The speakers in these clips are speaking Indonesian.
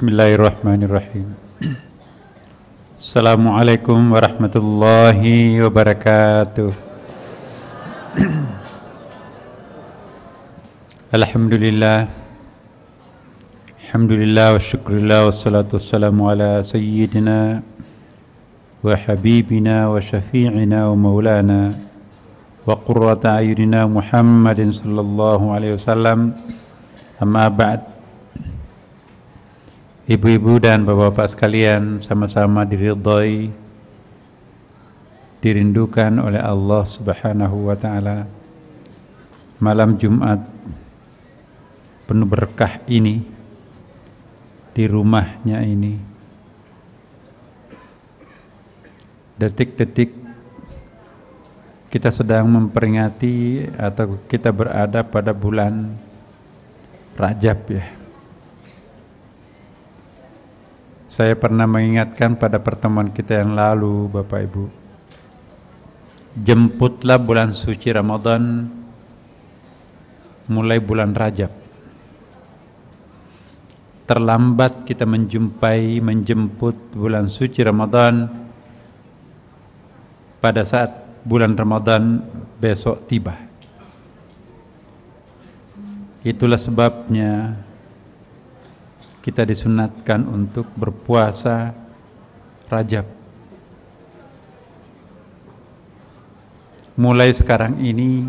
بسم الله الرحمن الرحيم السلام عليكم ورحمة الله وبركاته الحمد لله الحمد لله والشكر لله والصلاة والسلام على سيدنا وحبيبنا وشفيعنا ومولانا وقرة أعيننا محمد صلى الله عليه وسلم أما بعد Ibu-ibu dan bapak-bapak sekalian sama-sama diridhai dirindukan oleh Allah Subhanahu wa taala. Malam Jumat penuh berkah ini di rumahnya ini. Detik-detik kita sedang memperingati atau kita berada pada bulan Rajab ya. Saya pernah mengingatkan pada pertemuan kita yang lalu, Bapak Ibu. Jemputlah bulan suci Ramadan mulai bulan Rajab. Terlambat kita menjumpai, menjemput bulan suci Ramadan pada saat bulan Ramadan besok tiba. Itulah sebabnya kita disunatkan untuk berpuasa Rajab. Mulai sekarang ini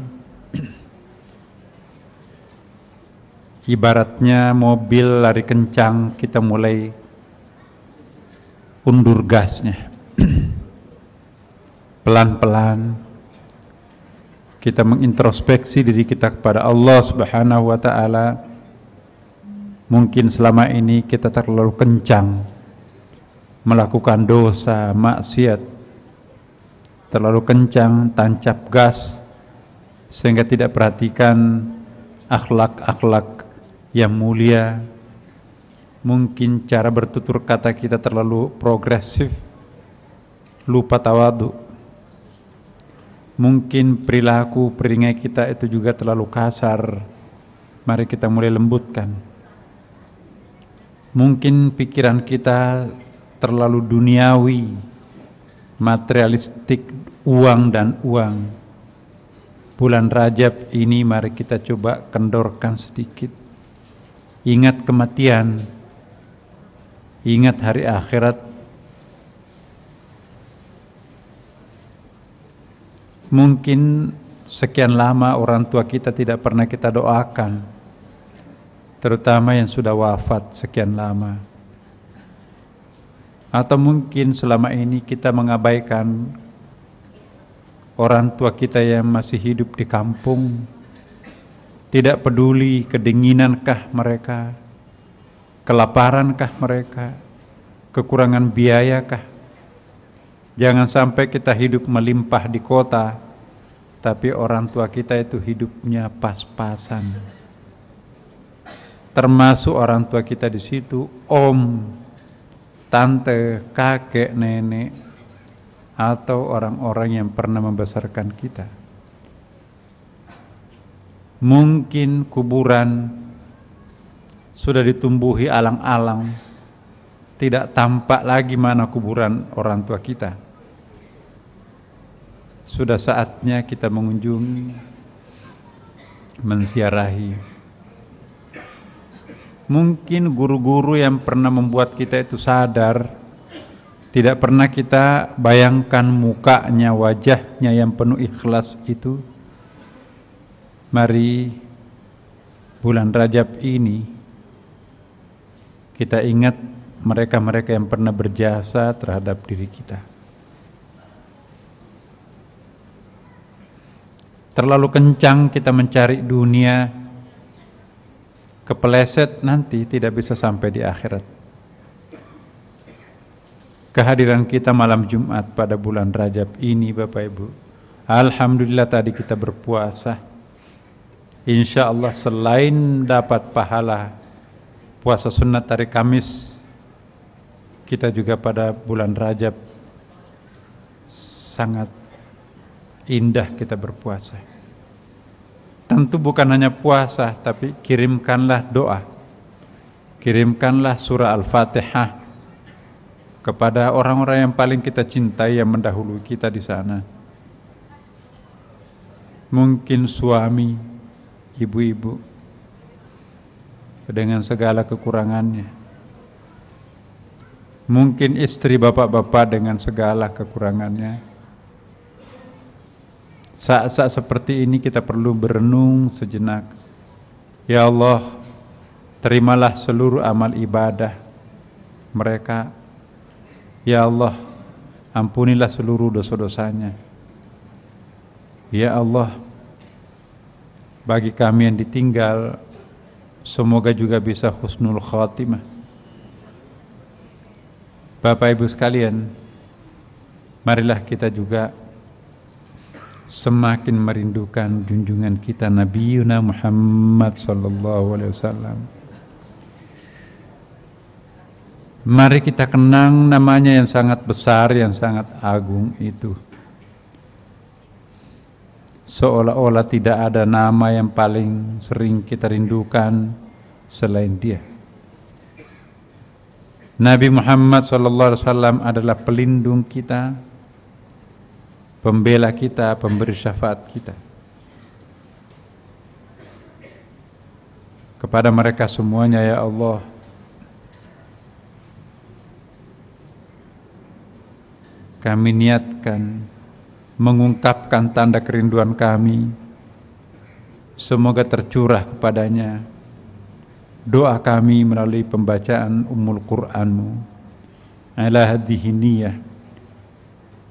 ibaratnya mobil lari kencang kita mulai undur gasnya. Pelan-pelan kita mengintrospeksi diri kita kepada Allah Subhanahu wa taala Mungkin selama ini kita terlalu kencang melakukan dosa, maksiat, terlalu kencang tancap gas sehingga tidak perhatikan akhlak-akhlak yang mulia. Mungkin cara bertutur kata kita terlalu progresif, lupa tawadu. Mungkin perilaku peringai kita itu juga terlalu kasar. Mari kita mulai lembutkan Mungkin pikiran kita terlalu duniawi, materialistik uang dan uang. Bulan Rajab ini mari kita coba kendorkan sedikit. Ingat kematian, ingat hari akhirat. Mungkin sekian lama orang tua kita tidak pernah kita doakan terutama yang sudah wafat sekian lama. Atau mungkin selama ini kita mengabaikan orang tua kita yang masih hidup di kampung, tidak peduli kedinginankah mereka, kelaparankah mereka, kekurangan biayakah. Jangan sampai kita hidup melimpah di kota, tapi orang tua kita itu hidupnya pas-pasan termasuk orang tua kita di situ, om, tante, kakek, nenek, atau orang-orang yang pernah membesarkan kita. Mungkin kuburan sudah ditumbuhi alang-alang, tidak tampak lagi mana kuburan orang tua kita. Sudah saatnya kita mengunjungi, mensiarahi. Mungkin guru-guru yang pernah membuat kita itu sadar tidak pernah kita bayangkan mukanya, wajahnya yang penuh ikhlas itu. Mari bulan Rajab ini kita ingat mereka-mereka yang pernah berjasa terhadap diri kita. Terlalu kencang kita mencari dunia kepeleset nanti tidak bisa sampai di akhirat. Kehadiran kita malam Jumat pada bulan Rajab ini Bapak Ibu. Alhamdulillah tadi kita berpuasa. Insya Allah selain dapat pahala puasa sunat hari Kamis, kita juga pada bulan Rajab sangat indah kita berpuasa tentu bukan hanya puasa, tapi kirimkanlah doa. Kirimkanlah surah Al-Fatihah kepada orang-orang yang paling kita cintai yang mendahului kita di sana. Mungkin suami, ibu-ibu dengan segala kekurangannya. Mungkin istri bapak-bapak dengan segala kekurangannya saat-saat seperti ini kita perlu berenung sejenak. Ya Allah, terimalah seluruh amal ibadah mereka. Ya Allah, ampunilah seluruh dosa-dosanya. Ya Allah, bagi kami yang ditinggal, semoga juga bisa husnul khatimah. Bapak Ibu sekalian, marilah kita juga semakin merindukan junjungan kita Nabi Yuna Muhammad sallallahu alaihi wasallam. Mari kita kenang namanya yang sangat besar, yang sangat agung itu. Seolah-olah tidak ada nama yang paling sering kita rindukan selain dia. Nabi Muhammad SAW adalah pelindung kita, pembela kita, pemberi syafaat kita. Kepada mereka semuanya ya Allah Kami niatkan mengungkapkan tanda kerinduan kami Semoga tercurah kepadanya doa kami melalui pembacaan Ummul Qur'anmu ala hadhihi niyah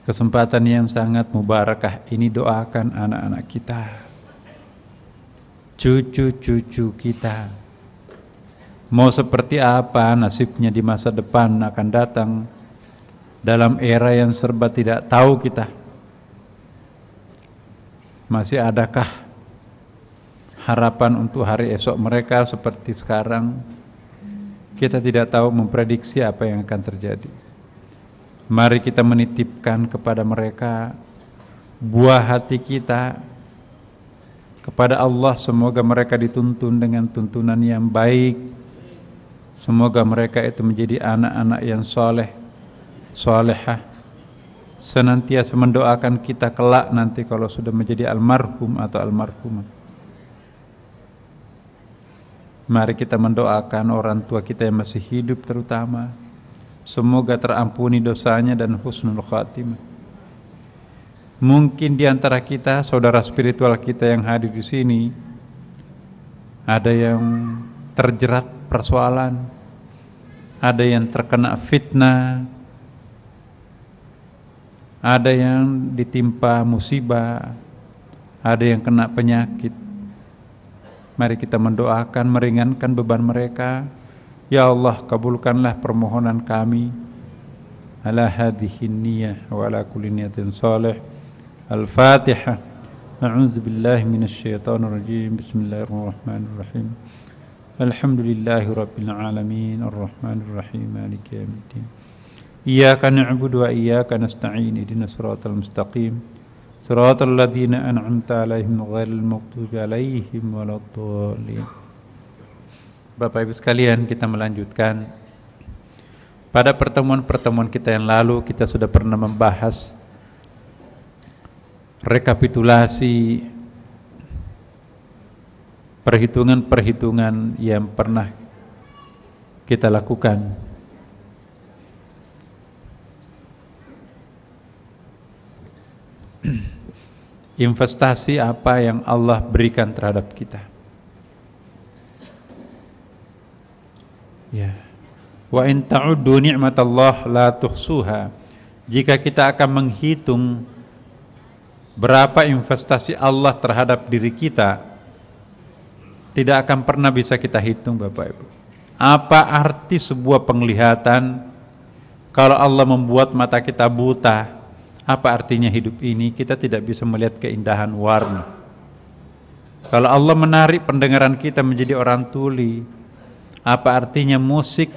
Kesempatan yang sangat mubarakah ini doakan anak-anak kita. Cucu-cucu kita. Mau seperti apa nasibnya di masa depan akan datang dalam era yang serba tidak tahu kita. Masih adakah harapan untuk hari esok mereka seperti sekarang? Kita tidak tahu memprediksi apa yang akan terjadi. Mari kita menitipkan kepada mereka buah hati kita kepada Allah semoga mereka dituntun dengan tuntunan yang baik semoga mereka itu menjadi anak-anak yang soleh solehah senantiasa mendoakan kita kelak nanti kalau sudah menjadi almarhum atau almarhumah mari kita mendoakan orang tua kita yang masih hidup terutama Semoga terampuni dosanya dan husnul khatimah. Mungkin di antara kita, saudara spiritual kita yang hadir di sini, ada yang terjerat persoalan, ada yang terkena fitnah, ada yang ditimpa musibah, ada yang kena penyakit. Mari kita mendoakan, meringankan beban mereka, Ya Allah kabulkanlah permohonan kami ala hadhihi niyah wa ala kulli niyatin salih Al-Fatihah A'udzu billahi minasy syaithanir rajim Bismillahirrahmanirrahim Alhamdulillahi rabbil alamin arrahmanir rahim maliki yaumiddin Iyyaka na'budu wa iyyaka nasta'in ihdinas siratal mustaqim siratal ladzina an'amta 'alaihim ghairil maghdubi 'alaihim waladdallin Bapak Ibu sekalian, kita melanjutkan. Pada pertemuan-pertemuan kita yang lalu, kita sudah pernah membahas rekapitulasi perhitungan-perhitungan yang pernah kita lakukan. Investasi apa yang Allah berikan terhadap kita. Ya. Wa in ta'uddu ni'matallah la tuhsuha. Jika kita akan menghitung berapa investasi Allah terhadap diri kita, tidak akan pernah bisa kita hitung Bapak Ibu. Apa arti sebuah penglihatan kalau Allah membuat mata kita buta? Apa artinya hidup ini? Kita tidak bisa melihat keindahan warna. Kalau Allah menarik pendengaran kita menjadi orang tuli, apa artinya musik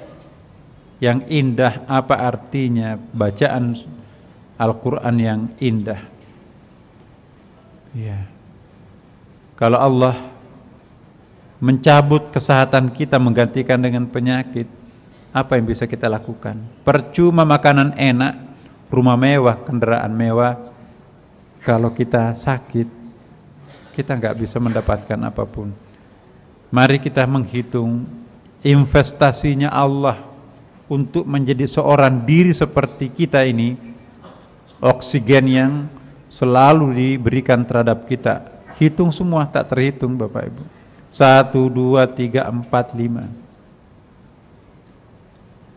yang indah? Apa artinya bacaan Al-Quran yang indah? Ya. Kalau Allah mencabut kesehatan kita menggantikan dengan penyakit, apa yang bisa kita lakukan? Percuma makanan enak, rumah mewah, kendaraan mewah, kalau kita sakit, kita nggak bisa mendapatkan apapun. Mari kita menghitung investasinya Allah untuk menjadi seorang diri seperti kita ini oksigen yang selalu diberikan terhadap kita hitung semua tak terhitung Bapak Ibu satu dua tiga empat lima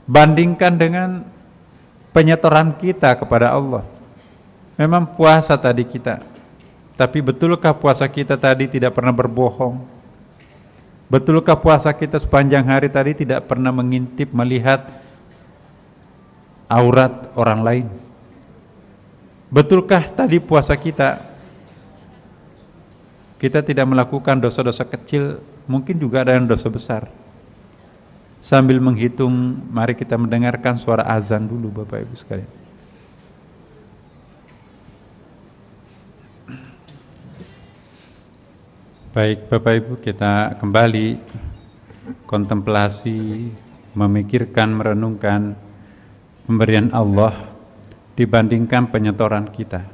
bandingkan dengan penyetoran kita kepada Allah memang puasa tadi kita tapi betulkah puasa kita tadi tidak pernah berbohong Betulkah puasa kita sepanjang hari tadi tidak pernah mengintip melihat aurat orang lain? Betulkah tadi puasa kita kita tidak melakukan dosa-dosa kecil, mungkin juga ada yang dosa besar. Sambil menghitung, mari kita mendengarkan suara azan dulu Bapak Ibu sekalian. Baik, Bapak Ibu, kita kembali kontemplasi, memikirkan, merenungkan pemberian Allah dibandingkan penyetoran kita.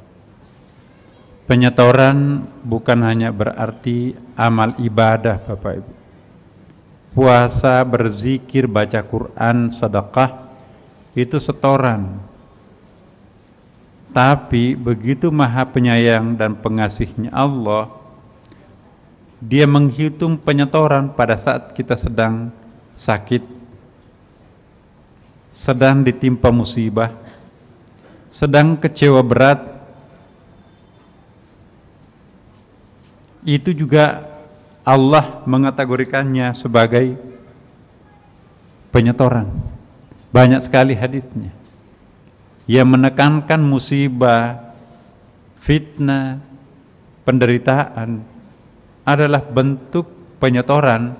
Penyetoran bukan hanya berarti amal ibadah, Bapak Ibu. Puasa, berzikir, baca Quran, sedekah itu setoran. Tapi begitu Maha Penyayang dan Pengasihnya Allah, dia menghitung penyetoran pada saat kita sedang sakit, sedang ditimpa musibah, sedang kecewa berat. Itu juga Allah mengategorikannya sebagai penyetoran. Banyak sekali hadisnya. Yang menekankan musibah, fitnah, penderitaan, adalah bentuk penyetoran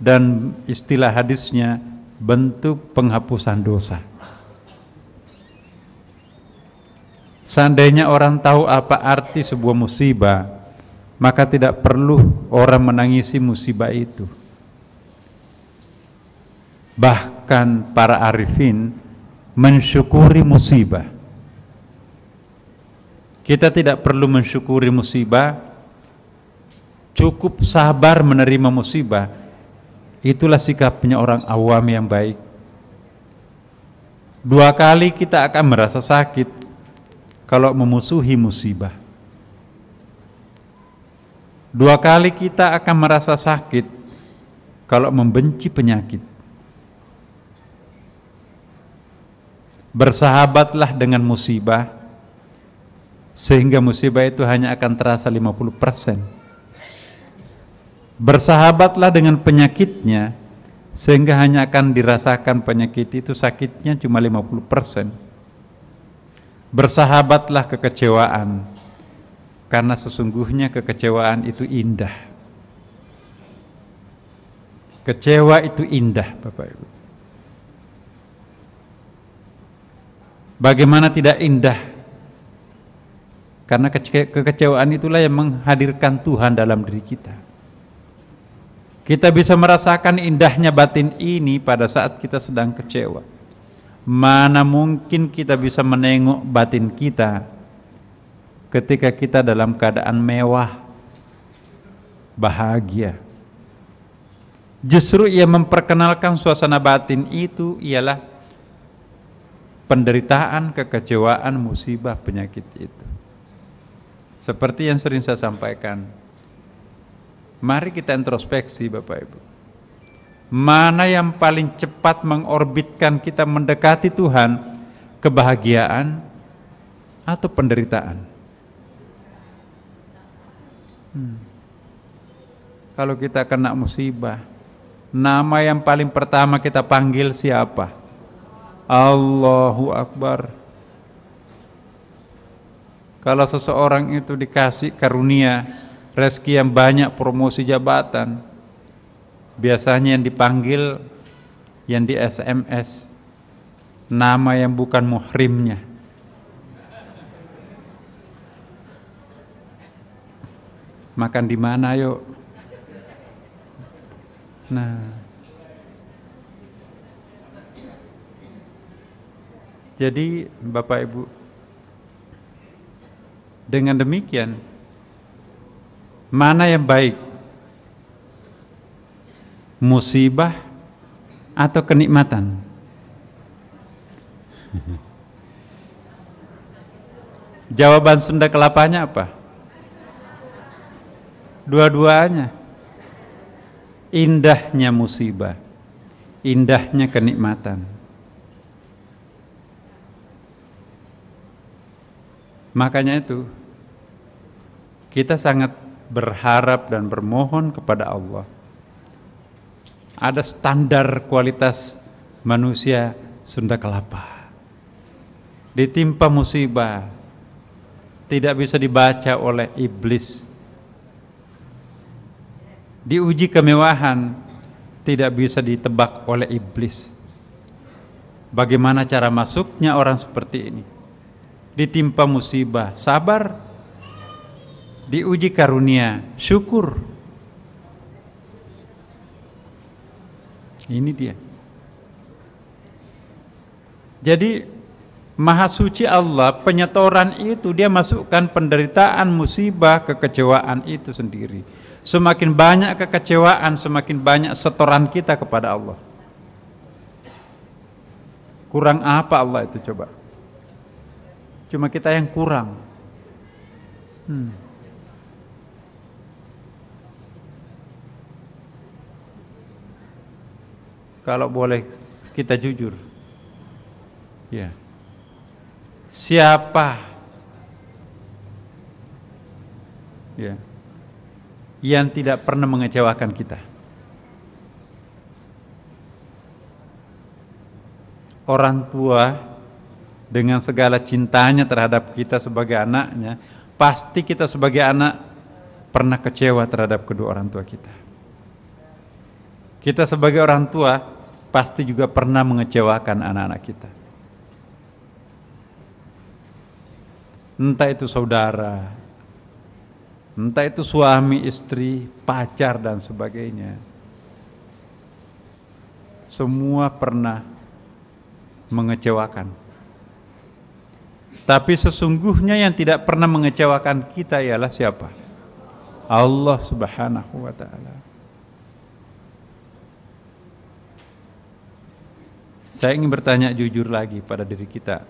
dan istilah hadisnya bentuk penghapusan dosa. Seandainya orang tahu apa arti sebuah musibah, maka tidak perlu orang menangisi musibah itu. Bahkan para arifin mensyukuri musibah. Kita tidak perlu mensyukuri musibah, cukup sabar menerima musibah itulah sikapnya orang awam yang baik dua kali kita akan merasa sakit kalau memusuhi musibah dua kali kita akan merasa sakit kalau membenci penyakit bersahabatlah dengan musibah sehingga musibah itu hanya akan terasa 50 persen bersahabatlah dengan penyakitnya sehingga hanya akan dirasakan penyakit itu sakitnya cuma 50%. Bersahabatlah kekecewaan karena sesungguhnya kekecewaan itu indah. Kecewa itu indah, Bapak Ibu. Bagaimana tidak indah? Karena kekecewaan itulah yang menghadirkan Tuhan dalam diri kita. Kita bisa merasakan indahnya batin ini pada saat kita sedang kecewa. Mana mungkin kita bisa menengok batin kita ketika kita dalam keadaan mewah, bahagia. Justru ia memperkenalkan suasana batin itu ialah penderitaan, kekecewaan, musibah, penyakit itu. Seperti yang sering saya sampaikan, Mari kita introspeksi Bapak Ibu. Mana yang paling cepat mengorbitkan kita mendekati Tuhan, kebahagiaan atau penderitaan? Hmm. Kalau kita kena musibah, nama yang paling pertama kita panggil siapa? Allahu Akbar. Kalau seseorang itu dikasih karunia, rezeki yang banyak, promosi jabatan. Biasanya yang dipanggil yang di SMS nama yang bukan muhrimnya. Makan di mana yuk? Nah. Jadi Bapak Ibu dengan demikian Mana yang baik? Musibah atau kenikmatan? Jawaban Sunda kelapanya apa? Dua-duanya. Indahnya musibah, indahnya kenikmatan. Makanya itu kita sangat berharap dan bermohon kepada Allah. Ada standar kualitas manusia Sunda Kelapa. Ditimpa musibah, tidak bisa dibaca oleh iblis. Diuji kemewahan, tidak bisa ditebak oleh iblis. Bagaimana cara masuknya orang seperti ini? Ditimpa musibah, sabar, diuji karunia, syukur. Ini dia. Jadi Maha suci Allah, penyetoran itu dia masukkan penderitaan, musibah, kekecewaan itu sendiri. Semakin banyak kekecewaan, semakin banyak setoran kita kepada Allah. Kurang apa Allah itu coba? Cuma kita yang kurang. Hmm. kalau boleh kita jujur. Ya. Siapa ya yang tidak pernah mengecewakan kita? Orang tua dengan segala cintanya terhadap kita sebagai anaknya, pasti kita sebagai anak pernah kecewa terhadap kedua orang tua kita. Kita sebagai orang tua pasti juga pernah mengecewakan anak-anak kita. Entah itu saudara, entah itu suami, istri, pacar dan sebagainya. Semua pernah mengecewakan. Tapi sesungguhnya yang tidak pernah mengecewakan kita ialah siapa? Allah Subhanahu wa taala. Saya ingin bertanya jujur lagi pada diri kita.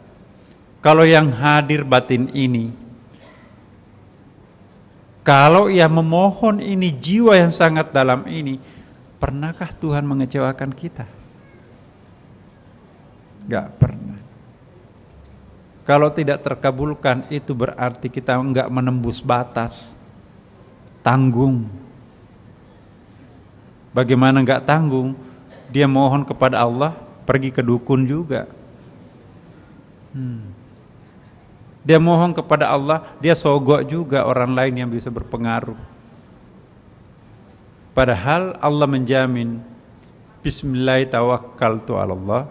Kalau yang hadir batin ini, kalau ia memohon ini jiwa yang sangat dalam ini, pernahkah Tuhan mengecewakan kita? Gak pernah. Kalau tidak terkabulkan itu berarti kita nggak menembus batas, tanggung. Bagaimana nggak tanggung? Dia mohon kepada Allah, pergi ke dukun juga. Hmm. Dia mohon kepada Allah, dia sogok juga orang lain yang bisa berpengaruh. Padahal Allah menjamin Bismillah tawakkal tu Allah.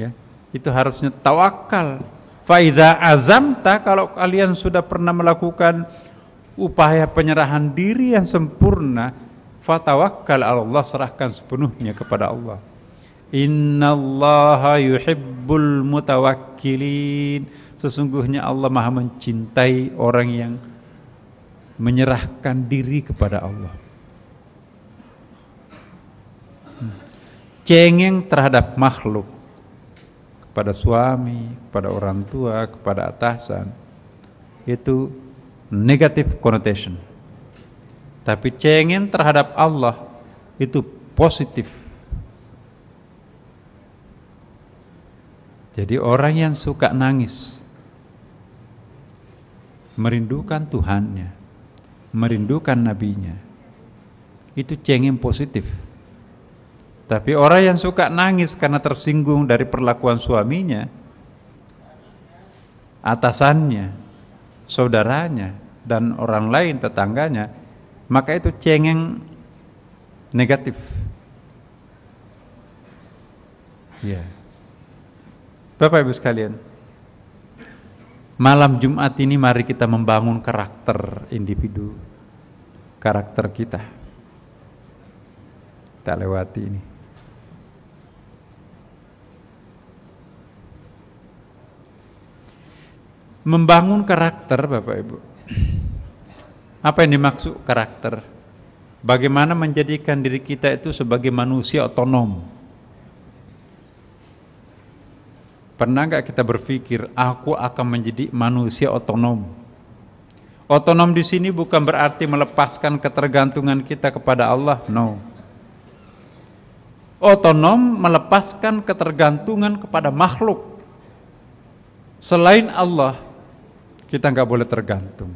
Ya, itu harusnya tawakal. Faida azamta kalau kalian sudah pernah melakukan upaya penyerahan diri yang sempurna, fatawakkal Allah serahkan sepenuhnya kepada Allah. Innallaha yuhibbul mutawakkilin. Sesungguhnya Allah Maha mencintai orang yang menyerahkan diri kepada Allah. Cengeng terhadap makhluk kepada suami, kepada orang tua, kepada atasan itu negative connotation. Tapi cengeng terhadap Allah itu positif Jadi orang yang suka nangis merindukan Tuhannya, merindukan nabinya. Itu cengeng positif. Tapi orang yang suka nangis karena tersinggung dari perlakuan suaminya, atasannya, saudaranya, dan orang lain tetangganya, maka itu cengeng negatif. Ya. Yeah. Bapak Ibu sekalian, malam Jumat ini mari kita membangun karakter individu, karakter kita. Kita lewati ini. Membangun karakter, Bapak Ibu. Apa yang dimaksud karakter? Bagaimana menjadikan diri kita itu sebagai manusia otonom? Pernah nggak kita berpikir aku akan menjadi manusia otonom? Otonom di sini bukan berarti melepaskan ketergantungan kita kepada Allah, no. Otonom melepaskan ketergantungan kepada makhluk. Selain Allah, kita nggak boleh tergantung.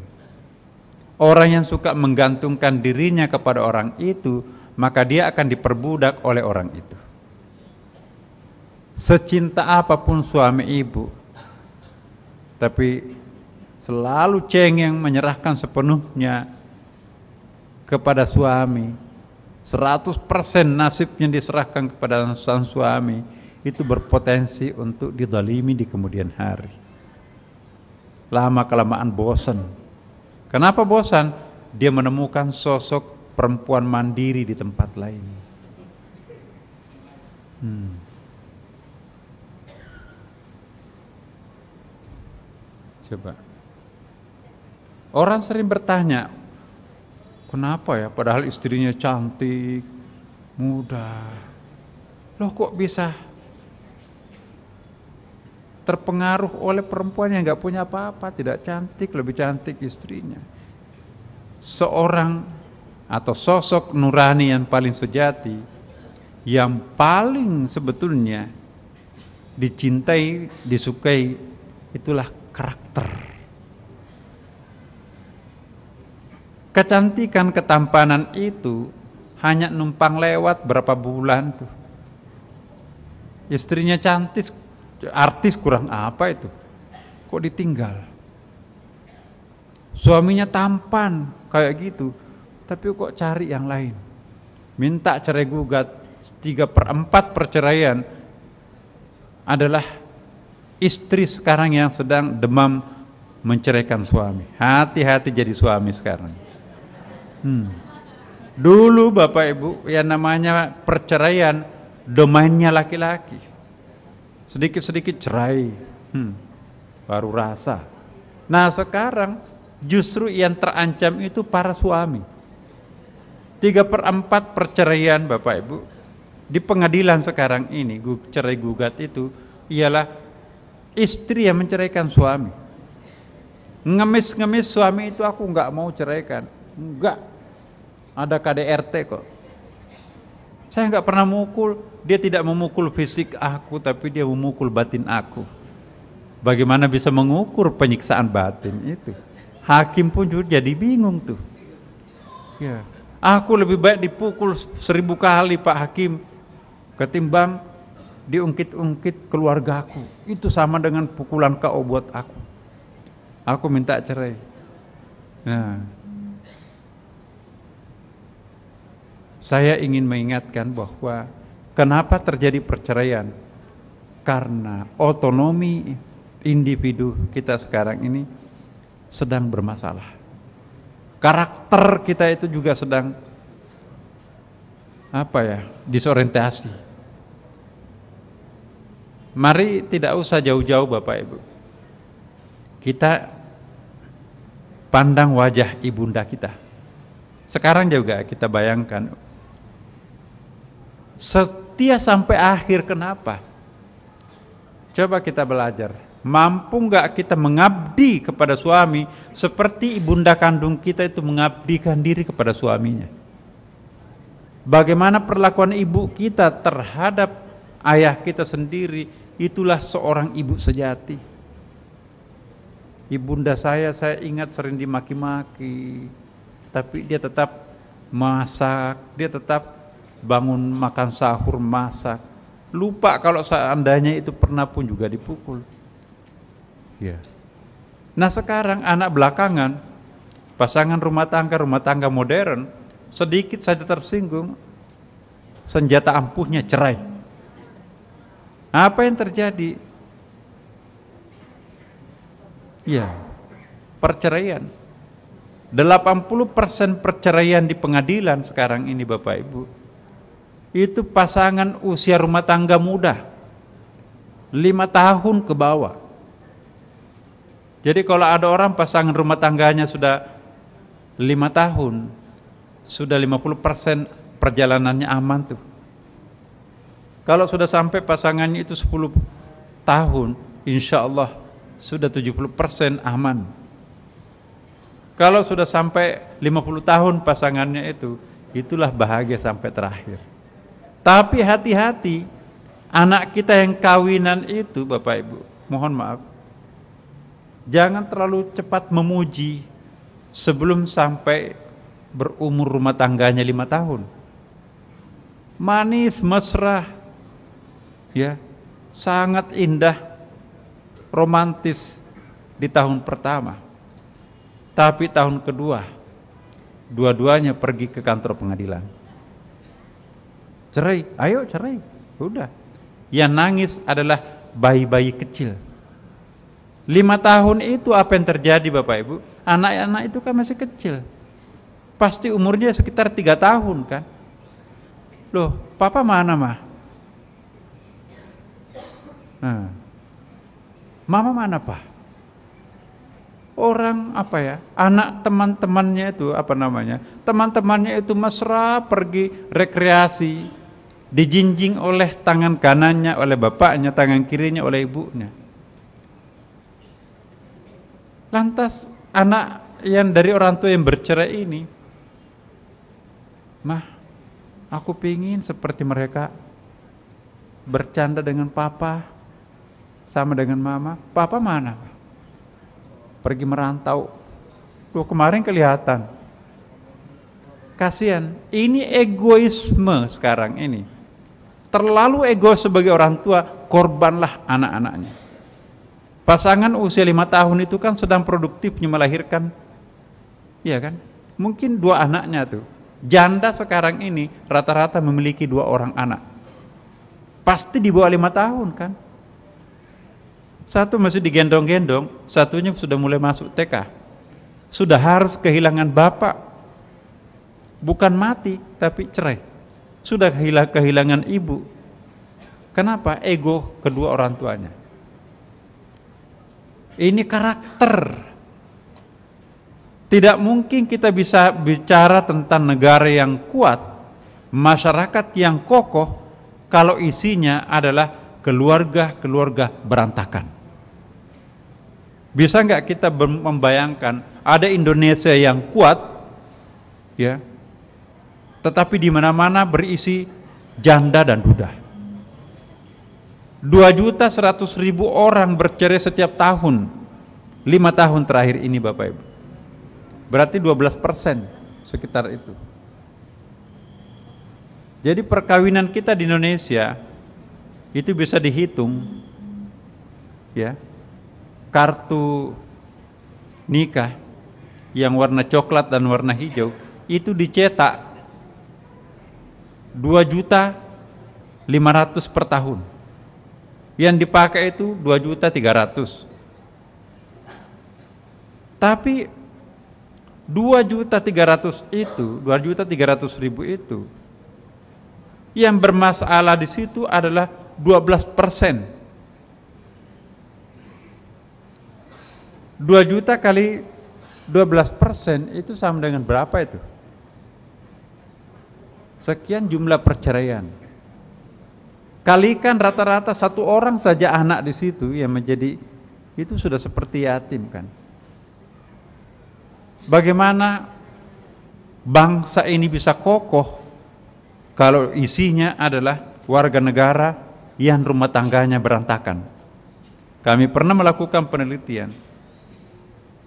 Orang yang suka menggantungkan dirinya kepada orang itu, maka dia akan diperbudak oleh orang itu. Secinta apapun suami ibu, tapi selalu cengeng menyerahkan sepenuhnya kepada suami. 100% nasibnya diserahkan kepada sang suami itu berpotensi untuk didalimi di kemudian hari. Lama kelamaan bosan. Kenapa bosan? Dia menemukan sosok perempuan mandiri di tempat lain. Hmm. Coba. Orang sering bertanya, kenapa ya padahal istrinya cantik, muda. Loh kok bisa terpengaruh oleh perempuan yang gak punya apa-apa, tidak cantik, lebih cantik istrinya. Seorang atau sosok nurani yang paling sejati, yang paling sebetulnya dicintai, disukai, itulah karakter. Kecantikan ketampanan itu hanya numpang lewat berapa bulan tuh. Istrinya cantik, artis kurang apa itu? Kok ditinggal? Suaminya tampan kayak gitu, tapi kok cari yang lain? Minta cerai gugat, tiga per empat perceraian adalah istri sekarang yang sedang demam menceraikan suami. Hati-hati jadi suami sekarang. Hmm. Dulu Bapak Ibu yang namanya perceraian domainnya laki-laki. Sedikit-sedikit cerai. Hmm. Baru rasa. Nah sekarang justru yang terancam itu para suami. Tiga per empat perceraian Bapak Ibu di pengadilan sekarang ini cerai gugat itu ialah istri yang menceraikan suami ngemis-ngemis suami itu aku nggak mau ceraikan nggak ada KDRT kok saya nggak pernah mukul dia tidak memukul fisik aku tapi dia memukul batin aku bagaimana bisa mengukur penyiksaan batin itu hakim pun juga jadi bingung tuh ya aku lebih baik dipukul seribu kali pak hakim ketimbang diungkit-ungkit keluarga aku. Itu sama dengan pukulan kau buat aku. Aku minta cerai. Nah, saya ingin mengingatkan bahwa kenapa terjadi perceraian? Karena otonomi individu kita sekarang ini sedang bermasalah. Karakter kita itu juga sedang apa ya disorientasi Mari tidak usah jauh-jauh Bapak Ibu. Kita pandang wajah ibunda kita. Sekarang juga kita bayangkan setia sampai akhir kenapa? Coba kita belajar. Mampu nggak kita mengabdi kepada suami seperti ibunda kandung kita itu mengabdikan diri kepada suaminya? Bagaimana perlakuan ibu kita terhadap ayah kita sendiri itulah seorang ibu sejati. Ibunda saya, saya ingat sering dimaki-maki, tapi dia tetap masak, dia tetap bangun makan sahur masak. Lupa kalau seandainya itu pernah pun juga dipukul. Ya. Nah sekarang anak belakangan, pasangan rumah tangga, rumah tangga modern, sedikit saja tersinggung, senjata ampuhnya cerai. Apa yang terjadi? Ya, perceraian. 80% perceraian di pengadilan sekarang ini Bapak Ibu. Itu pasangan usia rumah tangga muda. lima tahun ke bawah. Jadi kalau ada orang pasangan rumah tangganya sudah lima tahun, sudah 50% perjalanannya aman tuh. Kalau sudah sampai pasangannya itu 10 tahun, insya Allah sudah 70% aman. Kalau sudah sampai 50 tahun pasangannya itu, itulah bahagia sampai terakhir. Tapi hati-hati, anak kita yang kawinan itu Bapak Ibu, mohon maaf, jangan terlalu cepat memuji sebelum sampai berumur rumah tangganya lima tahun. Manis, mesra, ya sangat indah, romantis di tahun pertama. Tapi tahun kedua, dua-duanya pergi ke kantor pengadilan. Cerai, ayo cerai, udah. Yang nangis adalah bayi-bayi kecil. Lima tahun itu apa yang terjadi Bapak Ibu? Anak-anak itu kan masih kecil. Pasti umurnya sekitar tiga tahun kan. Loh, papa mana mah? Nah, mama mana pak? Orang apa ya? Anak teman-temannya itu apa namanya? Teman-temannya itu mesra pergi rekreasi, dijinjing oleh tangan kanannya, oleh bapaknya, tangan kirinya, oleh ibunya. Lantas anak yang dari orang tua yang bercerai ini, mah, aku pingin seperti mereka bercanda dengan papa, sama dengan mama. Papa mana? Pergi merantau. Loh, kemarin kelihatan. Kasihan. Ini egoisme sekarang ini. Terlalu ego sebagai orang tua, korbanlah anak-anaknya. Pasangan usia lima tahun itu kan sedang produktifnya melahirkan. Iya kan? Mungkin dua anaknya tuh. Janda sekarang ini rata-rata memiliki dua orang anak. Pasti di bawah lima tahun kan? Satu masih digendong-gendong, satunya sudah mulai masuk TK. Sudah harus kehilangan bapak. Bukan mati, tapi cerai. Sudah kehilangan ibu. Kenapa? Ego kedua orang tuanya. Ini karakter. Tidak mungkin kita bisa bicara tentang negara yang kuat, masyarakat yang kokoh, kalau isinya adalah keluarga-keluarga berantakan. Bisa nggak kita membayangkan ada Indonesia yang kuat, ya, tetapi di mana-mana berisi janda dan duda. Dua juta seratus ribu orang bercerai setiap tahun, lima tahun terakhir ini Bapak Ibu. Berarti 12 persen sekitar itu. Jadi perkawinan kita di Indonesia itu bisa dihitung ya kartu nikah yang warna coklat dan warna hijau itu dicetak 2 juta 500 per tahun yang dipakai itu 2 juta 300 tapi 2 juta 300 itu 2 juta 300 ribu itu yang bermasalah di situ adalah 12 persen 2 juta kali 12 persen itu sama dengan berapa itu? Sekian jumlah perceraian. Kalikan rata-rata satu orang saja anak di situ yang menjadi itu sudah seperti yatim kan. Bagaimana bangsa ini bisa kokoh kalau isinya adalah warga negara yang rumah tangganya berantakan. Kami pernah melakukan penelitian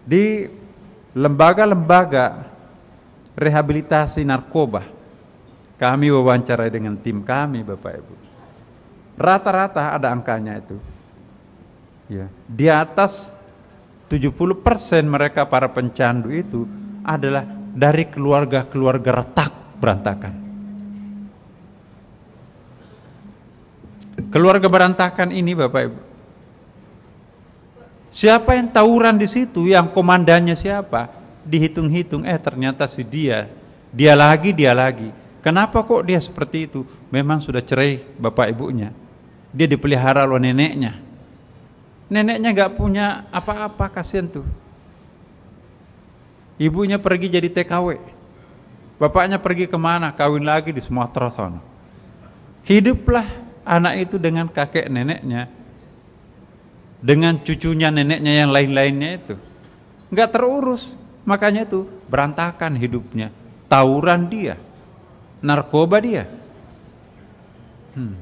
di lembaga-lembaga rehabilitasi narkoba. Kami wawancarai dengan tim kami, Bapak Ibu. Rata-rata ada angkanya itu. Ya, di atas 70% mereka para pencandu itu adalah dari keluarga-keluarga retak berantakan. Keluarga berantakan ini Bapak Ibu Siapa yang tawuran di situ, yang komandannya siapa? Dihitung-hitung, eh ternyata si dia, dia lagi, dia lagi. Kenapa kok dia seperti itu? Memang sudah cerai bapak ibunya. Dia dipelihara oleh neneknya. Neneknya gak punya apa-apa, kasihan tuh. Ibunya pergi jadi TKW. Bapaknya pergi kemana? Kawin lagi di Sumatera sana. Hiduplah anak itu dengan kakek neneknya dengan cucunya, neneknya, yang lain-lainnya itu. Nggak terurus. Makanya itu berantakan hidupnya. Tawuran dia. Narkoba dia. Hmm.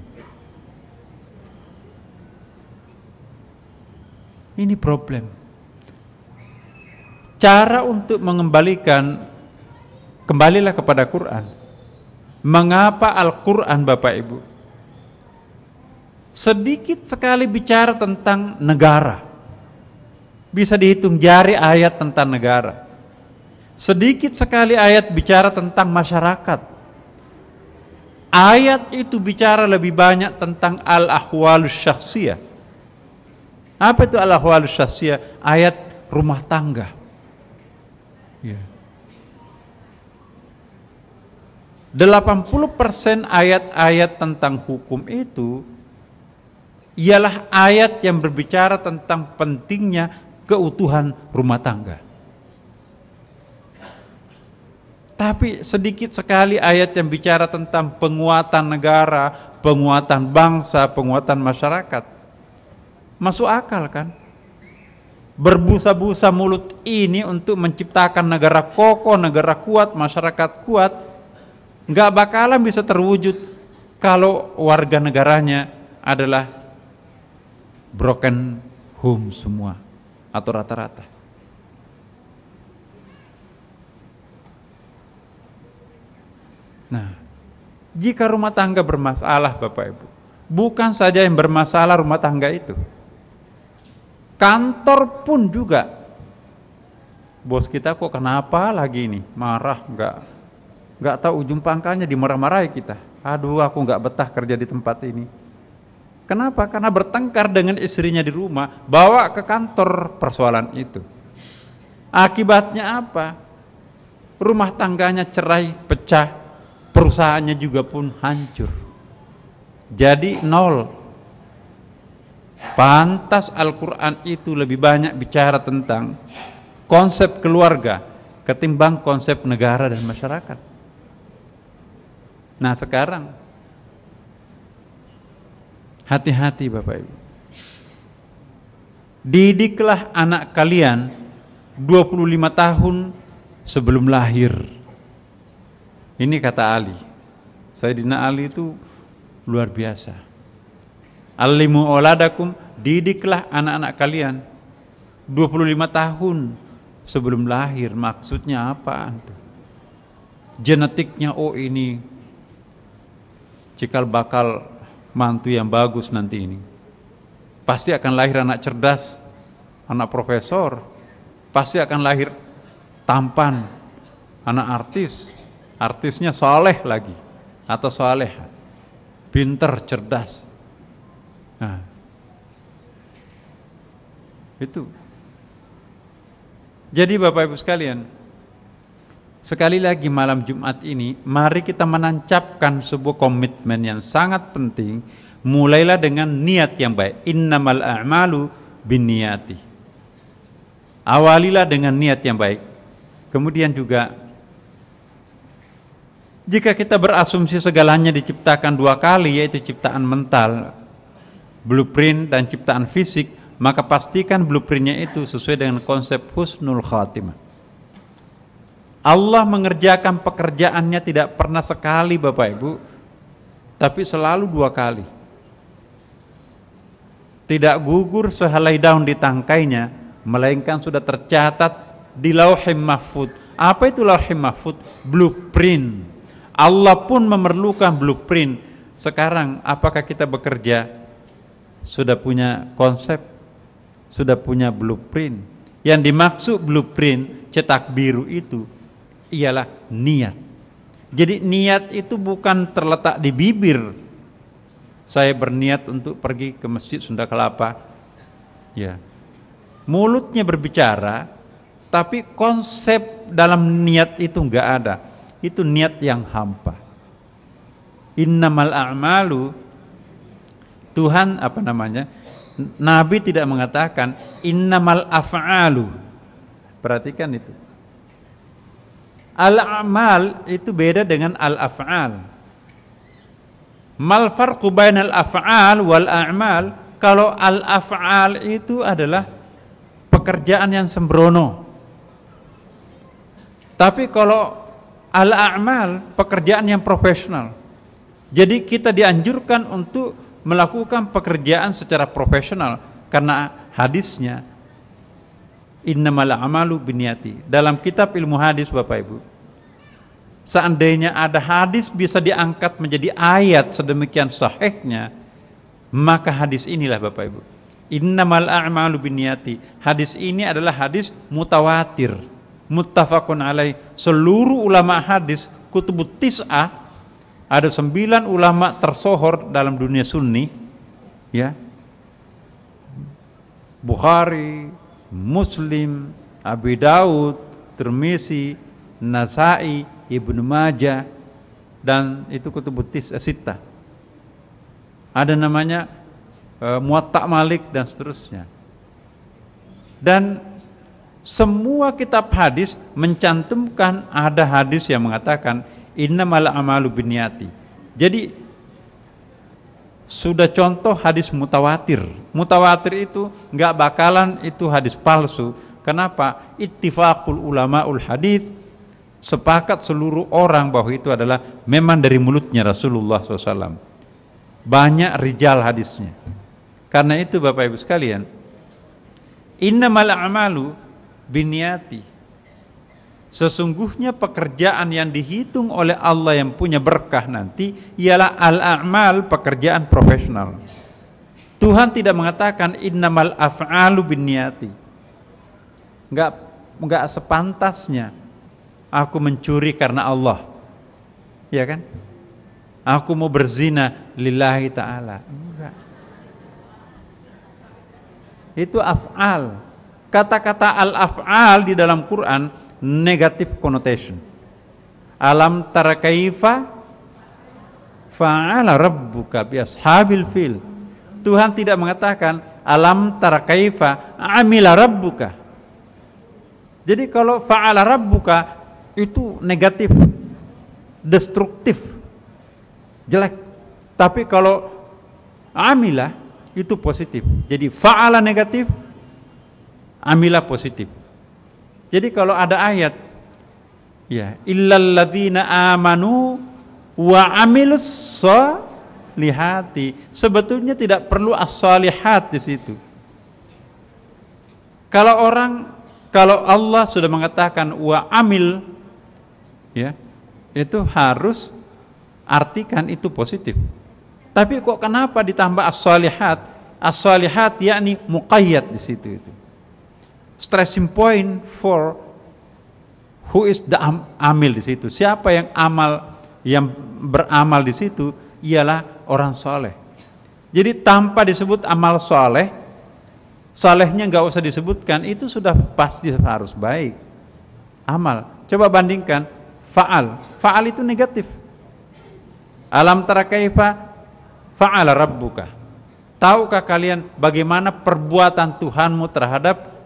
Ini problem. Cara untuk mengembalikan kembalilah kepada Quran. Mengapa Al-Quran Bapak Ibu? sedikit sekali bicara tentang negara. Bisa dihitung jari ayat tentang negara. Sedikit sekali ayat bicara tentang masyarakat. Ayat itu bicara lebih banyak tentang al-ahwal syahsiyah. Apa itu al-ahwal syahsiyah? Ayat rumah tangga. Ya. 80% ayat-ayat tentang hukum itu ialah ayat yang berbicara tentang pentingnya keutuhan rumah tangga. Tapi sedikit sekali ayat yang bicara tentang penguatan negara, penguatan bangsa, penguatan masyarakat. Masuk akal kan? Berbusa-busa mulut ini untuk menciptakan negara kokoh, negara kuat, masyarakat kuat, nggak bakalan bisa terwujud kalau warga negaranya adalah broken home semua atau rata-rata. Nah, jika rumah tangga bermasalah Bapak Ibu, bukan saja yang bermasalah rumah tangga itu. Kantor pun juga. Bos kita kok kenapa lagi ini? Marah enggak? Enggak tahu ujung pangkalnya dimarah-marahi kita. Aduh, aku enggak betah kerja di tempat ini Kenapa? Karena bertengkar dengan istrinya di rumah, bawa ke kantor persoalan itu. Akibatnya apa? Rumah tangganya cerai, pecah, perusahaannya juga pun hancur. Jadi nol. Pantas Al-Quran itu lebih banyak bicara tentang konsep keluarga ketimbang konsep negara dan masyarakat. Nah sekarang Hati-hati Bapak Ibu. Didiklah anak kalian 25 tahun sebelum lahir. Ini kata Ali. Sayyidina Ali itu luar biasa. Alimu oladakum, didiklah anak-anak kalian 25 tahun sebelum lahir. Maksudnya apa? Genetiknya, oh ini cikal bakal mantu yang bagus nanti ini. Pasti akan lahir anak cerdas, anak profesor, pasti akan lahir tampan, anak artis, artisnya soleh lagi atau soleh, pinter, cerdas. Nah, itu. Jadi Bapak Ibu sekalian, Sekali lagi malam Jumat ini, mari kita menancapkan sebuah komitmen yang sangat penting. Mulailah dengan niat yang baik. Innamal a'malu niyati. Awalilah dengan niat yang baik. Kemudian juga jika kita berasumsi segalanya diciptakan dua kali yaitu ciptaan mental, blueprint dan ciptaan fisik, maka pastikan blueprintnya itu sesuai dengan konsep husnul khatimah Allah mengerjakan pekerjaannya tidak pernah sekali Bapak Ibu, tapi selalu dua kali. Tidak gugur sehelai daun di tangkainya, melainkan sudah tercatat di lauhim mahfud. Apa itu lauhim mahfud? Blueprint. Allah pun memerlukan blueprint. Sekarang apakah kita bekerja sudah punya konsep, sudah punya blueprint? Yang dimaksud blueprint cetak biru itu ialah niat. Jadi niat itu bukan terletak di bibir. Saya berniat untuk pergi ke Masjid Sunda Kelapa. Ya. Mulutnya berbicara, tapi konsep dalam niat itu enggak ada. Itu niat yang hampa. Innamal a'malu Tuhan apa namanya? Nabi tidak mengatakan innamal af'alu. Perhatikan itu. Al-amal itu beda dengan al-af'al. Mal farqu bainal af'al wal a'mal? Kalau al-af'al itu adalah pekerjaan yang sembrono. Tapi kalau al-a'mal pekerjaan yang profesional. Jadi kita dianjurkan untuk melakukan pekerjaan secara profesional karena hadisnya Innamal amalu biniati. Dalam kitab ilmu hadis Bapak Ibu. Seandainya ada hadis bisa diangkat menjadi ayat sedemikian sahihnya, maka hadis inilah Bapak Ibu. Innamal a'malu biniati. Hadis ini adalah hadis mutawatir. Muttafaqun alai. Seluruh ulama hadis kutubut tis'ah ada sembilan ulama tersohor dalam dunia sunni ya Bukhari, Muslim, Abu Daud, Termisi, Nasai, Ibnu Majah dan itu kutubutis eh, Sita. Ada namanya e, Malik dan seterusnya. Dan semua kitab hadis mencantumkan ada hadis yang mengatakan innamal amalu binniyati. Jadi sudah contoh hadis mutawatir. Mutawatir itu nggak bakalan itu hadis palsu. Kenapa? Ittifaqul ulamaul hadis sepakat seluruh orang bahwa itu adalah memang dari mulutnya Rasulullah SAW. Banyak rijal hadisnya. Karena itu Bapak Ibu sekalian, innamal amalu biniati Sesungguhnya pekerjaan yang dihitung oleh Allah yang punya berkah nanti ialah al-a'mal pekerjaan profesional. Tuhan tidak mengatakan innamal af'alu bin niyati. Enggak enggak sepantasnya aku mencuri karena Allah. Ya kan? Aku mau berzina lillahi taala. Enggak. Itu af'al. Kata-kata al-af'al di dalam Quran negative connotation. Alam tara kaifa fa'ala rabbuka bi ashabil fil. Tuhan tidak mengatakan alam tara kaifa amila rabbuka. Jadi kalau fa'ala rabbuka itu negatif, destruktif, jelek. Tapi kalau amila itu positif. Jadi fa'ala negatif, amila positif. Jadi kalau ada ayat ya illalladzina amanu wa amilus solihati sebetulnya tidak perlu as-solihat di situ. Kalau orang kalau Allah sudah mengatakan wa amil ya itu harus artikan itu positif. Tapi kok kenapa ditambah as-solihat? As-solihat yakni muqayyad di situ itu stressing point for who is the am amil di situ. Siapa yang amal yang beramal di situ ialah orang soleh. Jadi tanpa disebut amal soleh, solehnya nggak usah disebutkan, itu sudah pasti harus baik. Amal. Coba bandingkan faal. Faal itu negatif. Alam tarakaifa faal fa'ala rabbuka. Tahukah kalian bagaimana perbuatan Tuhanmu terhadap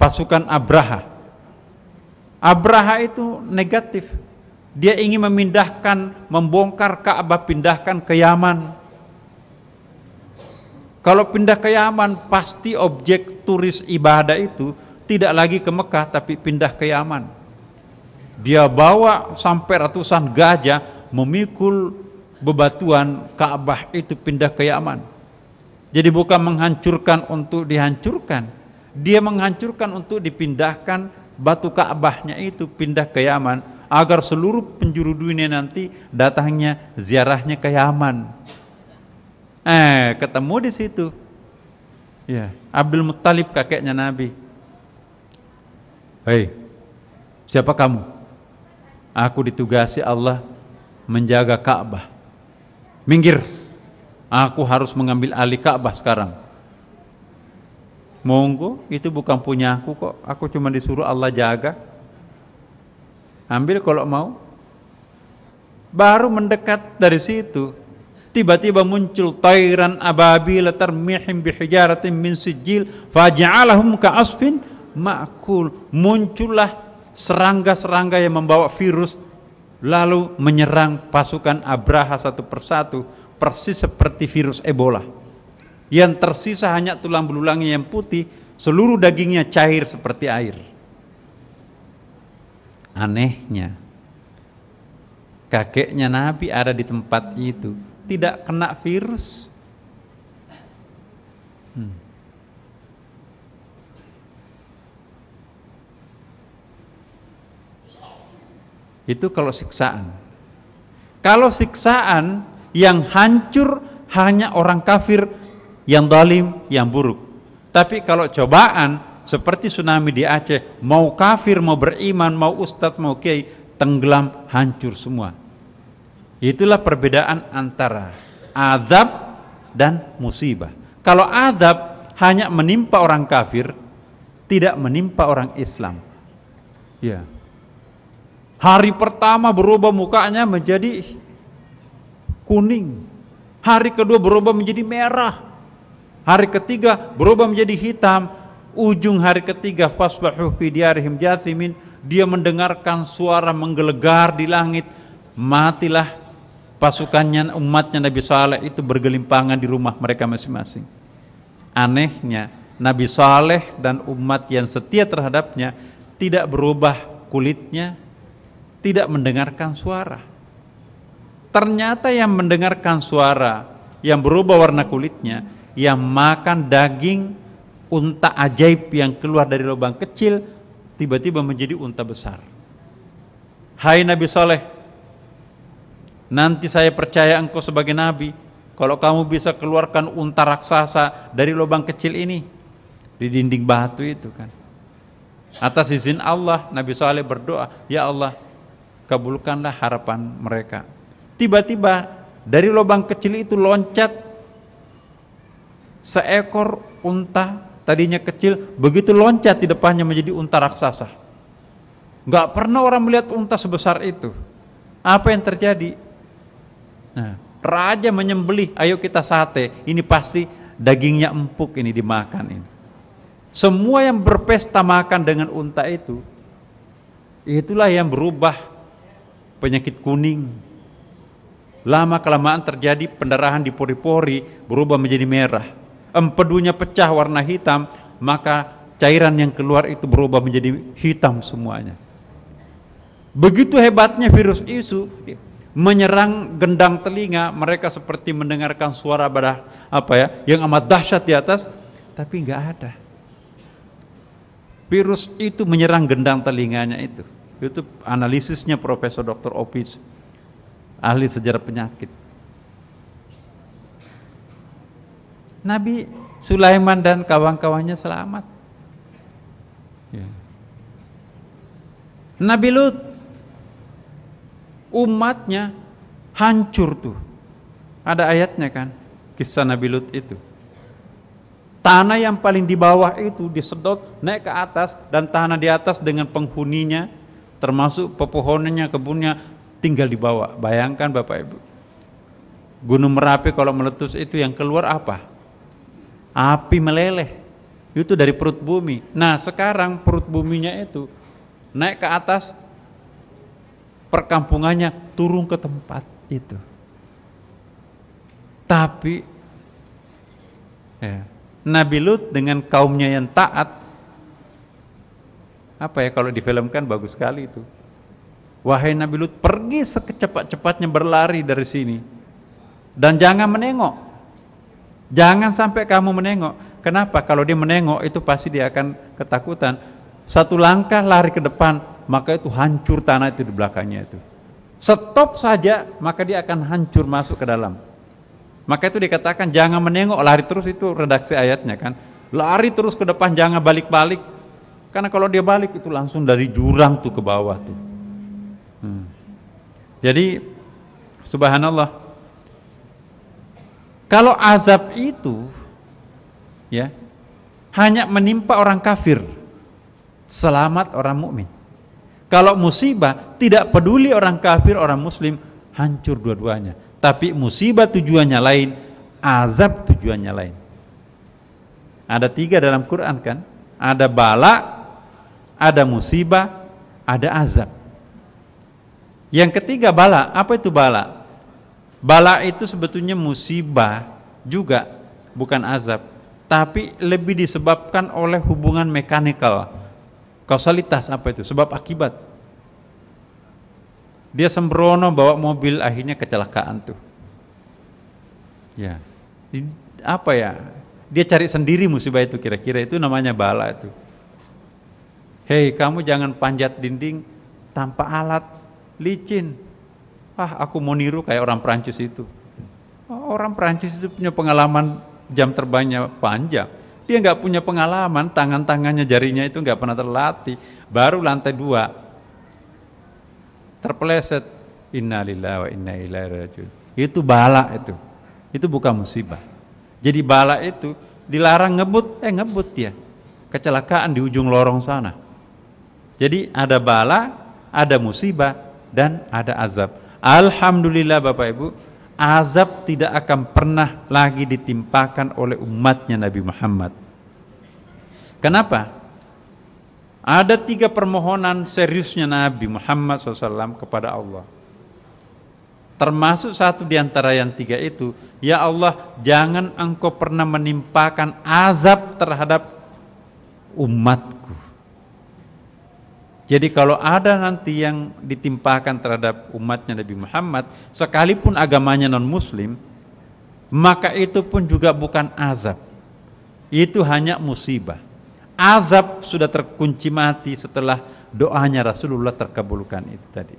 pasukan Abraha. Abraha itu negatif. Dia ingin memindahkan, membongkar Ka'bah, pindahkan ke Yaman. Kalau pindah ke Yaman, pasti objek turis ibadah itu tidak lagi ke Mekah, tapi pindah ke Yaman. Dia bawa sampai ratusan gajah memikul bebatuan Ka'bah itu pindah ke Yaman. Jadi bukan menghancurkan untuk dihancurkan, dia menghancurkan untuk dipindahkan batu Ka'bahnya itu pindah ke Yaman agar seluruh penjuru dunia nanti datangnya ziarahnya ke Yaman. Eh, ketemu di situ. Ya, Abdul Muttalib kakeknya Nabi. Hei, siapa kamu? Aku ditugasi Allah menjaga Ka'bah. Minggir. Aku harus mengambil alih Ka'bah sekarang. Monggo, itu bukan punya aku kok. Aku cuma disuruh Allah jaga. Ambil kalau mau. Baru mendekat dari situ, tiba-tiba muncul tairan ababil tarmihim bihijaratin min sijil faja'alahum ka'asfin ma'kul. Muncullah serangga-serangga yang membawa virus lalu menyerang pasukan Abraha satu persatu persis seperti virus Ebola yang tersisa hanya tulang belulangnya yang putih, seluruh dagingnya cair seperti air. Anehnya, kakeknya Nabi ada di tempat itu, tidak kena virus. Hmm. Itu kalau siksaan. Kalau siksaan yang hancur hanya orang kafir yang dolim, yang buruk. Tapi kalau cobaan seperti tsunami di Aceh, mau kafir, mau beriman, mau ustadz, mau kiai, tenggelam, hancur semua. Itulah perbedaan antara azab dan musibah. Kalau azab hanya menimpa orang kafir, tidak menimpa orang Islam. Ya. Hari pertama berubah mukanya menjadi kuning. Hari kedua berubah menjadi merah. Hari ketiga berubah menjadi hitam. Ujung hari ketiga fasbahu fi Dia mendengarkan suara menggelegar di langit. Matilah pasukannya umatnya Nabi Saleh itu bergelimpangan di rumah mereka masing-masing. Anehnya Nabi Saleh dan umat yang setia terhadapnya tidak berubah kulitnya, tidak mendengarkan suara. Ternyata yang mendengarkan suara yang berubah warna kulitnya yang makan daging unta ajaib yang keluar dari lubang kecil tiba-tiba menjadi unta besar. Hai Nabi Soleh, nanti saya percaya engkau sebagai Nabi, kalau kamu bisa keluarkan unta raksasa dari lubang kecil ini, di dinding batu itu kan. Atas izin Allah, Nabi Soleh berdoa, Ya Allah, kabulkanlah harapan mereka. Tiba-tiba dari lubang kecil itu loncat seekor unta tadinya kecil begitu loncat di depannya menjadi unta raksasa. Gak pernah orang melihat unta sebesar itu. Apa yang terjadi? Nah, raja menyembelih, ayo kita sate. Ini pasti dagingnya empuk ini dimakan ini. Semua yang berpesta makan dengan unta itu, itulah yang berubah penyakit kuning. Lama kelamaan terjadi pendarahan di pori-pori berubah menjadi merah empedunya pecah warna hitam, maka cairan yang keluar itu berubah menjadi hitam semuanya. Begitu hebatnya virus itu menyerang gendang telinga, mereka seperti mendengarkan suara badah apa ya, yang amat dahsyat di atas, tapi nggak ada. Virus itu menyerang gendang telinganya itu. Itu analisisnya Profesor Dr. Opis, ahli sejarah penyakit. Nabi Sulaiman dan kawan-kawannya selamat. Ya. Nabi Lut umatnya hancur tuh. Ada ayatnya kan kisah Nabi Lut itu. Tanah yang paling di bawah itu disedot naik ke atas dan tanah di atas dengan penghuninya termasuk pepohonannya, kebunnya tinggal di bawah. Bayangkan Bapak Ibu. Gunung Merapi kalau meletus itu yang keluar apa? api meleleh itu dari perut bumi nah sekarang perut buminya itu naik ke atas perkampungannya turun ke tempat itu tapi ya, Nabi Lut dengan kaumnya yang taat apa ya kalau difilmkan bagus sekali itu wahai Nabi Lut pergi secepat-cepatnya berlari dari sini dan jangan menengok Jangan sampai kamu menengok. Kenapa? Kalau dia menengok itu pasti dia akan ketakutan. Satu langkah lari ke depan, maka itu hancur tanah itu di belakangnya itu. Stop saja, maka dia akan hancur masuk ke dalam. Maka itu dikatakan jangan menengok, lari terus itu redaksi ayatnya kan. Lari terus ke depan, jangan balik-balik. Karena kalau dia balik itu langsung dari jurang tuh ke bawah tuh. Hmm. Jadi subhanallah kalau azab itu ya hanya menimpa orang kafir, selamat orang mukmin. Kalau musibah tidak peduli orang kafir orang muslim hancur dua-duanya. Tapi musibah tujuannya lain, azab tujuannya lain. Ada tiga dalam Quran kan? Ada bala, ada musibah, ada azab. Yang ketiga bala, apa itu bala? Bala itu sebetulnya musibah juga, bukan azab. Tapi lebih disebabkan oleh hubungan mekanikal. Kausalitas apa itu? Sebab akibat. Dia sembrono bawa mobil akhirnya kecelakaan tuh. Ya. Apa ya? Dia cari sendiri musibah itu kira-kira itu namanya bala itu. Hei, kamu jangan panjat dinding tanpa alat licin ah aku mau niru kayak orang Perancis itu. Orang Perancis itu punya pengalaman jam terbangnya panjang. Dia nggak punya pengalaman, tangan-tangannya, jarinya itu nggak pernah terlatih. Baru lantai dua, terpeleset. Innalillahi wa inna ilaihi rajiun. Itu bala itu. Itu bukan musibah. Jadi bala itu dilarang ngebut, eh ngebut dia. Kecelakaan di ujung lorong sana. Jadi ada bala, ada musibah, dan ada azab. Alhamdulillah Bapak Ibu, azab tidak akan pernah lagi ditimpakan oleh umatnya Nabi Muhammad. Kenapa? Ada tiga permohonan seriusnya Nabi Muhammad SAW kepada Allah. Termasuk satu di antara yang tiga itu, Ya Allah, jangan engkau pernah menimpakan azab terhadap umatku. Jadi kalau ada nanti yang ditimpakan terhadap umatnya Nabi Muhammad, sekalipun agamanya non-muslim, maka itu pun juga bukan azab. Itu hanya musibah. Azab sudah terkunci mati setelah doanya Rasulullah terkabulkan itu tadi.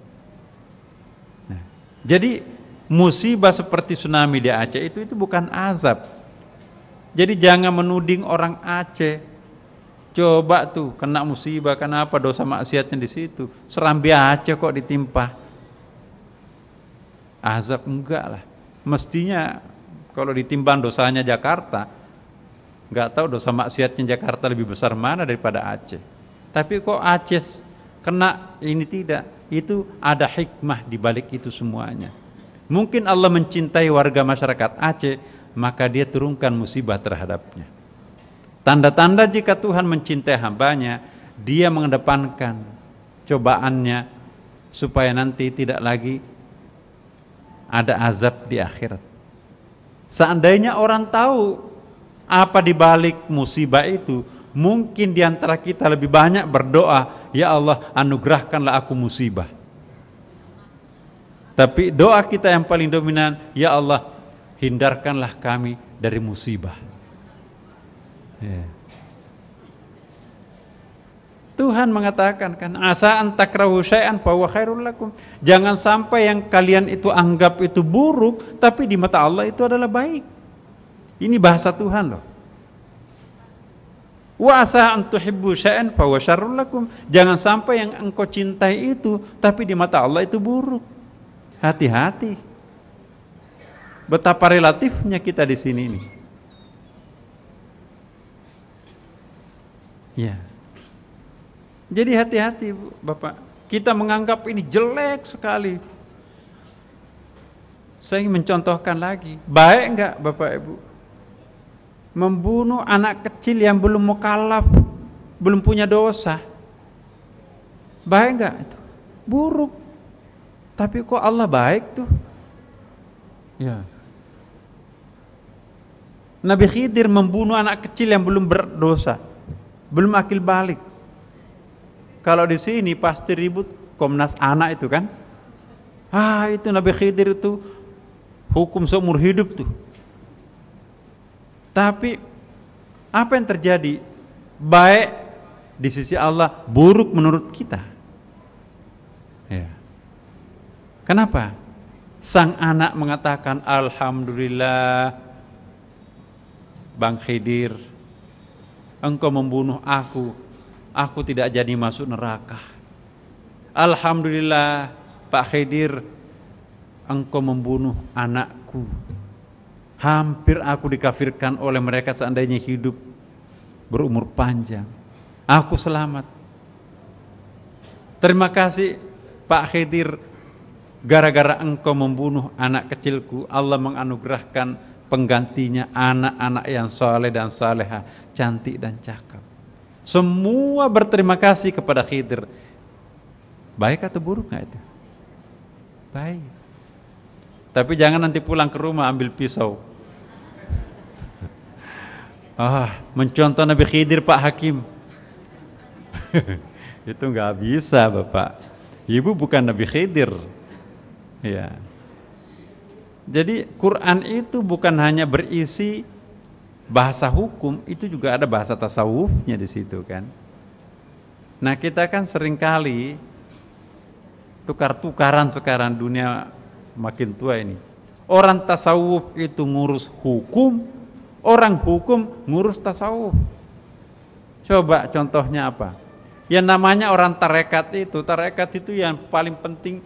Nah, jadi musibah seperti tsunami di Aceh itu itu bukan azab. Jadi jangan menuding orang Aceh Coba tuh kena musibah karena apa dosa maksiatnya di situ. Serambi aja kok ditimpa. Azab enggak lah. Mestinya kalau ditimbang dosanya Jakarta, enggak tahu dosa maksiatnya Jakarta lebih besar mana daripada Aceh. Tapi kok Aceh kena ini tidak? Itu ada hikmah di balik itu semuanya. Mungkin Allah mencintai warga masyarakat Aceh, maka dia turunkan musibah terhadapnya. Tanda-tanda jika Tuhan mencintai hambanya, dia mengedepankan cobaannya supaya nanti tidak lagi ada azab di akhirat. Seandainya orang tahu apa di balik musibah itu, mungkin di antara kita lebih banyak berdoa, "Ya Allah, anugerahkanlah aku musibah." Tapi doa kita yang paling dominan, "Ya Allah, hindarkanlah kami dari musibah." Iya. Tuhan mengatakan kan asa antakrahu bahwa khairul lakum. Jangan sampai yang kalian itu anggap itu buruk tapi di mata Allah itu adalah baik. Ini bahasa Tuhan loh. Wa asa antuhibbu syai'an bahwa syarrul lakum. Jangan sampai yang engkau cintai itu tapi di mata Allah itu buruk. Hati-hati. Betapa relatifnya kita di sini ini. Ya. Jadi hati-hati Bapak. Kita menganggap ini jelek sekali. Saya ingin mencontohkan lagi. Baik enggak Bapak Ibu? Membunuh anak kecil yang belum mukalaf, belum punya dosa. Baik enggak itu? Buruk. Tapi kok Allah baik tuh? Ya. Nabi Khidir membunuh anak kecil yang belum berdosa belum akil balik. Kalau di sini pasti ribut Komnas Anak itu kan. Ah itu Nabi Khidir itu hukum seumur hidup tuh. Tapi apa yang terjadi? Baik di sisi Allah, buruk menurut kita. Ya. Kenapa? Sang anak mengatakan Alhamdulillah Bang Khidir engkau membunuh aku, aku tidak jadi masuk neraka. Alhamdulillah Pak Khidir, engkau membunuh anakku. Hampir aku dikafirkan oleh mereka seandainya hidup berumur panjang. Aku selamat. Terima kasih Pak Khidir, gara-gara engkau membunuh anak kecilku, Allah menganugerahkan penggantinya anak-anak yang soleh dan soleha, cantik dan cakep. Semua berterima kasih kepada Khidir. Baik atau buruk nggak itu? Baik. Tapi jangan nanti pulang ke rumah ambil pisau. Ah, mencontoh Nabi Khidir Pak Hakim. itu nggak bisa Bapak. Ibu bukan Nabi Khidir. Ya. Jadi Quran itu bukan hanya berisi bahasa hukum, itu juga ada bahasa tasawufnya di situ kan. Nah kita kan seringkali tukar-tukaran sekarang dunia makin tua ini. Orang tasawuf itu ngurus hukum, orang hukum ngurus tasawuf. Coba contohnya apa? Yang namanya orang tarekat itu, tarekat itu yang paling penting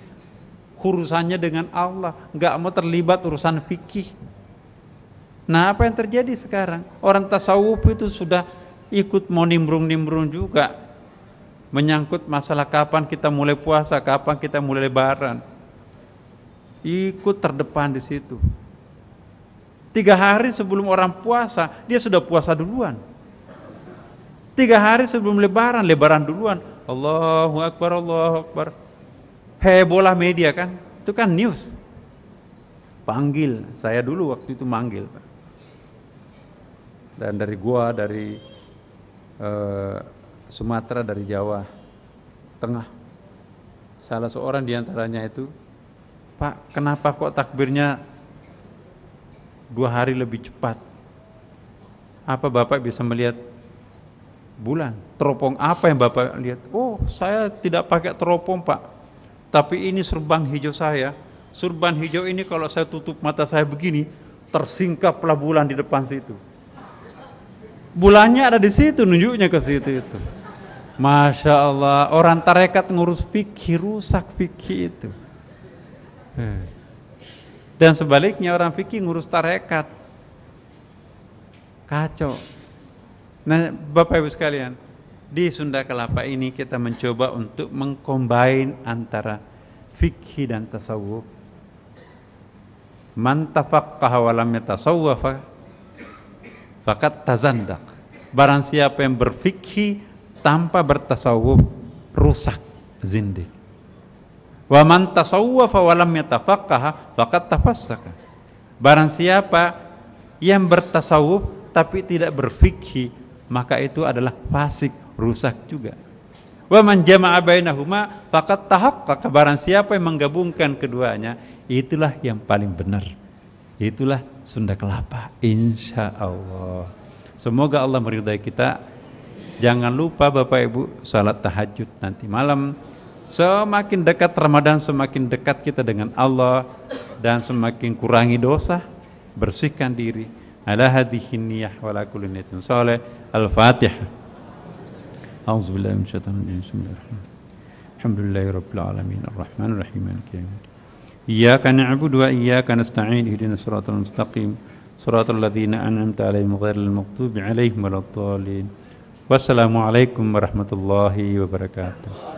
urusannya dengan Allah, nggak mau terlibat urusan fikih. Nah, apa yang terjadi sekarang? Orang tasawuf itu sudah ikut mau nimbrung-nimbrung juga menyangkut masalah kapan kita mulai puasa, kapan kita mulai lebaran. Ikut terdepan di situ. Tiga hari sebelum orang puasa, dia sudah puasa duluan. Tiga hari sebelum lebaran, lebaran duluan. Allahu Akbar, Allahu Akbar hebohlah media kan, itu kan news. Panggil, saya dulu waktu itu manggil Pak. Dan dari gua, dari uh, Sumatera, dari Jawa Tengah, salah seorang diantaranya itu, Pak kenapa kok takbirnya dua hari lebih cepat? Apa Bapak bisa melihat bulan. Teropong apa yang Bapak lihat? Oh, saya tidak pakai teropong, Pak tapi ini surban hijau saya. Surban hijau ini kalau saya tutup mata saya begini, tersingkaplah bulan di depan situ. Bulannya ada di situ, nunjuknya ke situ itu. Masya Allah, orang tarekat ngurus fikih, rusak fikih itu. Eh. Dan sebaliknya orang fikih ngurus tarekat. Kacau. Nah, Bapak Ibu sekalian, di Sunda Kelapa ini kita mencoba untuk mengcombine antara fikih dan tasawuf. Man tafaqqaha wa lam yatasawwafa fakat tazandaq. Barang siapa yang berfikih tanpa bertasawuf rusak zindik. Wa man tasawwafa wa lam yatafaqqaha faqad tafassaka. Barang siapa yang bertasawuf tapi tidak berfikih maka itu adalah fasik rusak juga. Wa man jama'a bainahuma faqad tahaqqaqa barang siapa yang menggabungkan keduanya itulah yang paling benar. Itulah Sunda Kelapa insya Allah. Semoga Allah meridai kita. Jangan lupa Bapak Ibu salat tahajud nanti malam. Semakin dekat Ramadan semakin dekat kita dengan Allah dan semakin kurangi dosa, bersihkan diri. Ala hadhihi niyah wa Al-Fatihah. أعوذ بالله من الشيطان الرجيم بسم الله الرحمن الرحيم الحمد لله رب العالمين الرحمن الرحيم مالك يوم الدين إياك نعبد وإياك نستعين اهدنا الصراط المستقيم صراط الذين أنعمت عليهم غير المغضوب عليهم ولا الضالين والسلام عليكم ورحمة الله وبركاته